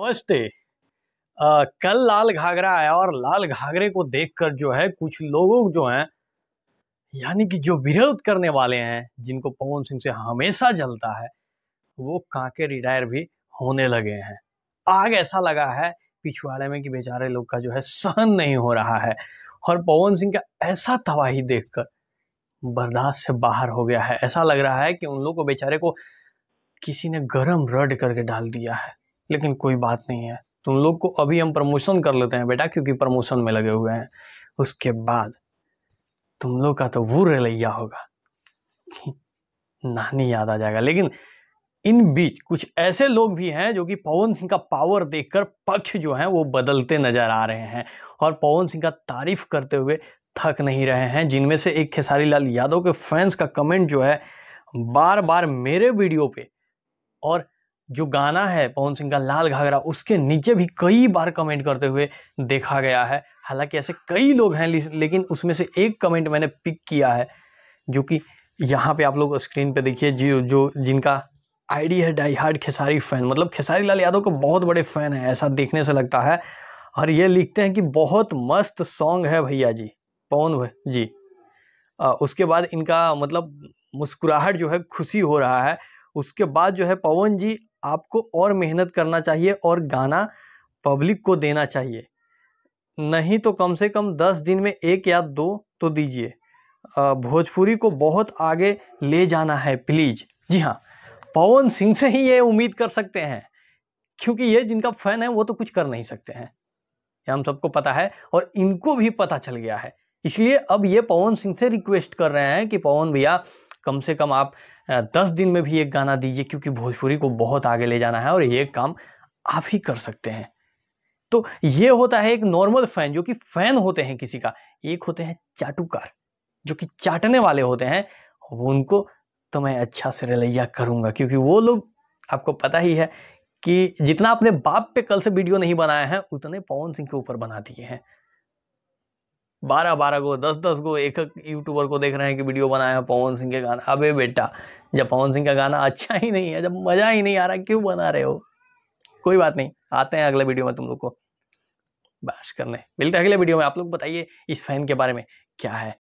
first day कल लाल घाघरा आया और लाल घाघरे को देखकर जो है कुछ लोगों जो हैं यानी कि जो विरोध करने वाले हैं जिनको पवन सिंह से हमेशा जलता है वो कांके रिटायर भी होने लगे हैं आग ऐसा लगा है पिछवाड़े में कि बेचारे लोग का जो है सहन नहीं हो रहा है और पवन सिंह का ऐसा तबाही देखकर बर्दाश्त से बाहर हो गया है ऐसा लग रहा है कि उन लोग को बेचारे को किसी ने गरम रड करके डाल दिया है लेकिन कोई बात नहीं है तुम लोग को अभी हम प्रमोशन कर लेते हैं बेटा क्योंकि प्रमोशन में लगे हुए हैं उसके बाद तुम लोग का तो वो रलैया होगा नानी याद आ जाएगा लेकिन इन बीच कुछ ऐसे लोग भी हैं जो कि पवन सिंह का पावर देखकर पक्ष जो है वो बदलते नजर आ रहे हैं और पवन सिंह का तारीफ करते हुए थक नहीं रहे हैं जिनमें से एक खेसारी लाल यादव के फैंस का कमेंट जो है बार बार मेरे वीडियो पे और जो गाना है पवन सिंह का लाल घाघरा उसके नीचे भी कई बार कमेंट करते हुए देखा गया है हालांकि ऐसे कई लोग हैं लेकिन उसमें से एक कमेंट मैंने पिक किया है जो कि यहाँ पे आप लोग स्क्रीन पे देखिए जो जो जिनका आईडी है डाई हार्ड खेसारी फ़ैन मतलब खेसारी लाल यादव के बहुत बड़े फ़ैन हैं ऐसा देखने से लगता है और ये लिखते हैं कि बहुत मस्त सॉन्ग है भैया जी पवन जी आ, उसके बाद इनका मतलब मुस्कुराहट जो है खुशी हो रहा है उसके बाद जो है पवन जी आपको और मेहनत करना चाहिए और गाना पब्लिक को देना चाहिए नहीं तो कम से कम दस दिन में एक या दो तो दीजिए भोजपुरी को बहुत आगे ले जाना है प्लीज़ जी हाँ पवन सिंह से ही ये उम्मीद कर सकते हैं क्योंकि ये जिनका फैन है वो तो कुछ कर नहीं सकते हैं ये हम सबको पता है और इनको भी पता चल गया है इसलिए अब ये पवन सिंह से रिक्वेस्ट कर रहे हैं कि पवन भैया कम से कम आप दस दिन में भी एक गाना दीजिए क्योंकि भोजपुरी को बहुत आगे ले जाना है और ये काम आप ही कर सकते हैं तो ये होता है एक नॉर्मल फैन जो कि फैन होते हैं किसी का एक होते हैं चाटुकार जो कि चाटने वाले होते हैं उनको तो मैं अच्छा से रलैया करूंगा क्योंकि वो लोग आपको पता ही है कि जितना अपने बाप पे कल से वीडियो नहीं बनाए हैं उतने पवन सिंह के ऊपर बना दिए हैं बारह बारह को दस दस को एक एक यूट्यूबर को देख रहे हैं कि वीडियो बनाया पवन सिंह के गाना अबे बेटा जब पवन सिंह का गाना अच्छा ही नहीं है जब मज़ा ही नहीं आ रहा क्यों बना रहे हो कोई बात नहीं आते हैं अगले वीडियो में तुम लोग को बहस करने मिलते हैं अगले वीडियो में आप लोग बताइए इस फ़ैन के बारे में क्या है